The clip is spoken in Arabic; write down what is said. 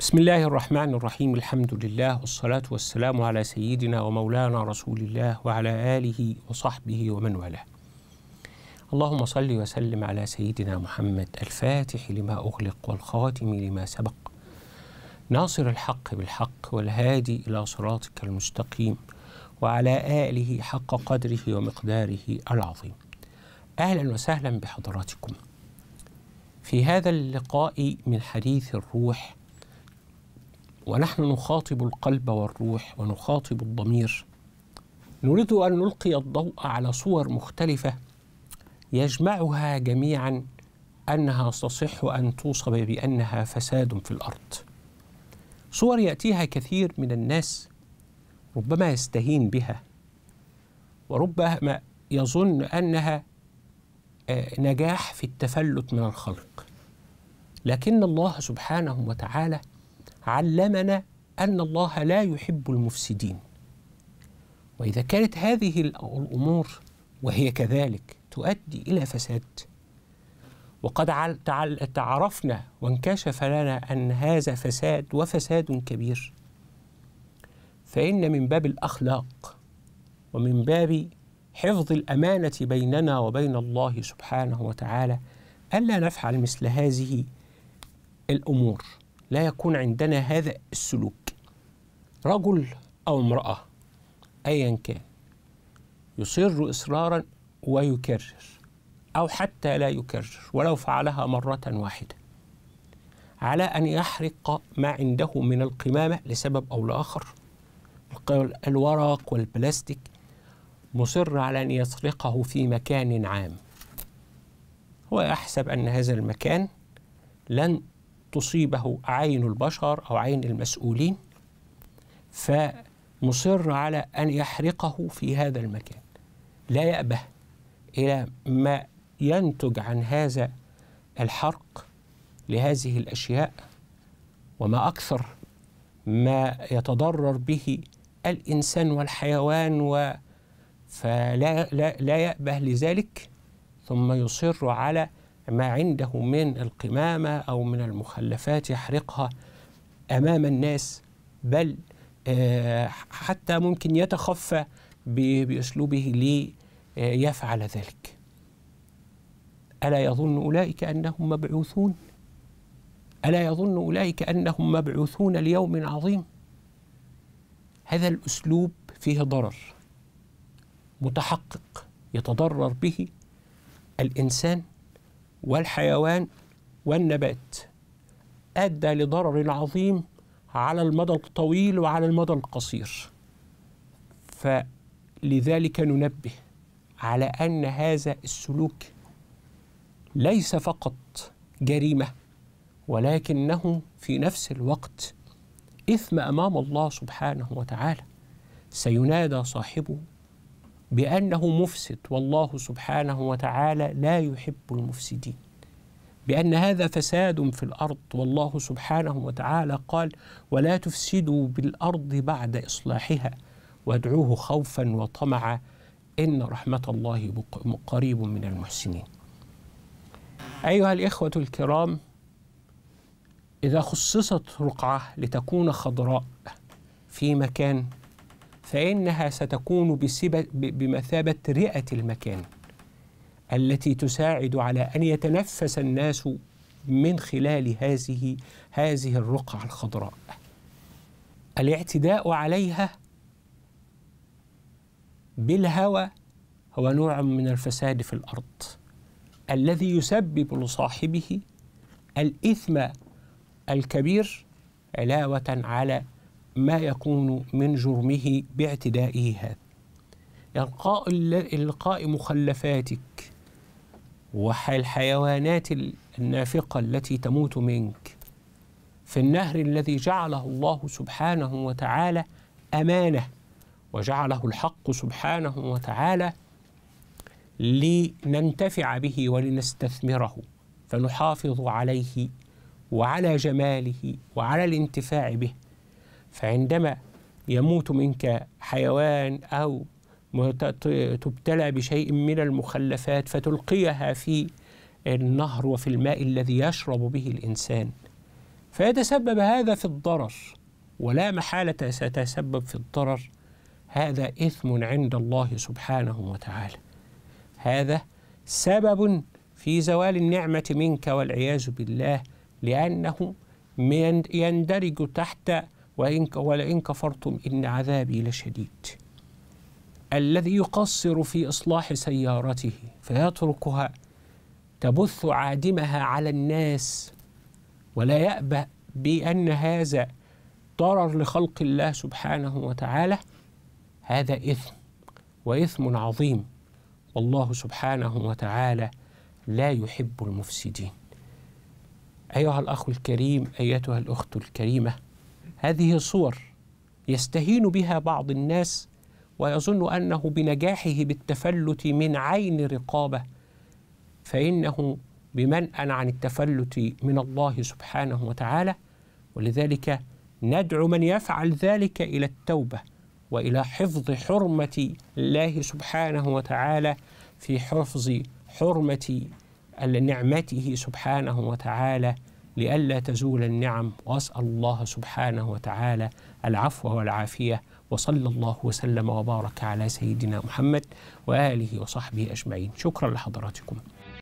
بسم الله الرحمن الرحيم الحمد لله والصلاة والسلام على سيدنا ومولانا رسول الله وعلى آله وصحبه ومن والاه اللهم صل وسلم على سيدنا محمد الفاتح لما أغلق والخاتم لما سبق ناصر الحق بالحق والهادي إلى صراطك المستقيم وعلى آله حق قدره ومقداره العظيم أهلا وسهلا بحضراتكم في هذا اللقاء من حديث الروح ونحن نخاطب القلب والروح ونخاطب الضمير نريد ان نلقي الضوء على صور مختلفه يجمعها جميعا انها تصح ان توصف بانها فساد في الارض صور ياتيها كثير من الناس ربما يستهين بها وربما يظن انها آه، نجاح في التفلت من الخلق لكن الله سبحانه وتعالى علمنا أن الله لا يحب المفسدين وإذا كانت هذه الأمور وهي كذلك تؤدي إلى فساد وقد تعرفنا وانكشف لنا أن هذا فساد وفساد كبير فإن من باب الأخلاق ومن باب حفظ الأمانة بيننا وبين الله سبحانه وتعالى ألا نفعل مثل هذه الأمور لا يكون عندنا هذا السلوك رجل أو امرأة أيا كان يصر إصرارا ويكرر أو حتى لا يكرر ولو فعلها مرة واحدة على أن يحرق ما عنده من القمامة لسبب أو لآخر الورق والبلاستيك مصر على أن يسرقه في مكان عام هو يحسب أن هذا المكان لن تصيبه عين البشر او عين المسؤولين فمصر على ان يحرقه في هذا المكان لا يأبه الى ما ينتج عن هذا الحرق لهذه الاشياء وما اكثر ما يتضرر به الانسان والحيوان و فلا لا, لا يأبه لذلك ثم يصر على ما عنده من القمامة أو من المخلفات يحرقها أمام الناس بل آه، حتى ممكن يتخفى بأسلوبه ليفعل ذلك ألا يظن أولئك أنهم مبعوثون ألا يظن أولئك أنهم مبعوثون ليوم عظيم هذا الأسلوب فيه ضرر متحقق يتضرر به الإنسان والحيوان والنبات ادى لضرر عظيم على المدى الطويل وعلى المدى القصير فلذلك ننبه على ان هذا السلوك ليس فقط جريمه ولكنه في نفس الوقت اثم امام الله سبحانه وتعالى سينادى صاحبه بأنه مفسد والله سبحانه وتعالى لا يحب المفسدين بأن هذا فساد في الأرض والله سبحانه وتعالى قال ولا تفسدوا بالأرض بعد إصلاحها وادعوه خوفا وطمعا إن رحمة الله قريب من المحسنين أيها الإخوة الكرام إذا خصصت رقعة لتكون خضراء في مكان فإنها ستكون بمثابة رئة المكان التي تساعد على أن يتنفس الناس من خلال هذه هذه الرقعة الخضراء الاعتداء عليها بالهوى هو نوع من الفساد في الأرض الذي يسبب لصاحبه الإثم الكبير علاوة على ما يكون من جرمه باعتدائه هذا إلقاء إلقاء مخلفاتك والحيوانات النافقة التي تموت منك في النهر الذي جعله الله سبحانه وتعالى أمانة وجعله الحق سبحانه وتعالى لننتفع به ولنستثمره فنحافظ عليه وعلى جماله وعلى الانتفاع به فعندما يموت منك حيوان أو تبتلى بشيء من المخلفات فتلقيها في النهر وفي الماء الذي يشرب به الإنسان فيتسبب هذا في الضرر ولا محالة سيتسبب في الضرر هذا إثم عند الله سبحانه وتعالى هذا سبب في زوال النعمة منك والعياذ بالله لأنه يندرج تحت وإن ولئن كفرتم إن عذابي لشديد الذي يقصر في إصلاح سيارته فيتركها تبث عادمها على الناس ولا يأبه بأن هذا ضرر لخلق الله سبحانه وتعالى هذا إثم وإثم عظيم والله سبحانه وتعالى لا يحب المفسدين أيها الأخ الكريم أيتها الأخت الكريمة هذه صور يستهين بها بعض الناس ويظن انه بنجاحه بالتفلت من عين رقابه فانه بمنأ عن التفلت من الله سبحانه وتعالى ولذلك ندعو من يفعل ذلك الى التوبه والى حفظ حرمه الله سبحانه وتعالى في حفظ حرمه نعمته سبحانه وتعالى لئلا تزول النعم واسال الله سبحانه وتعالى العفو والعافيه وصلى الله وسلم وبارك على سيدنا محمد واله وصحبه اجمعين شكرا لحضراتكم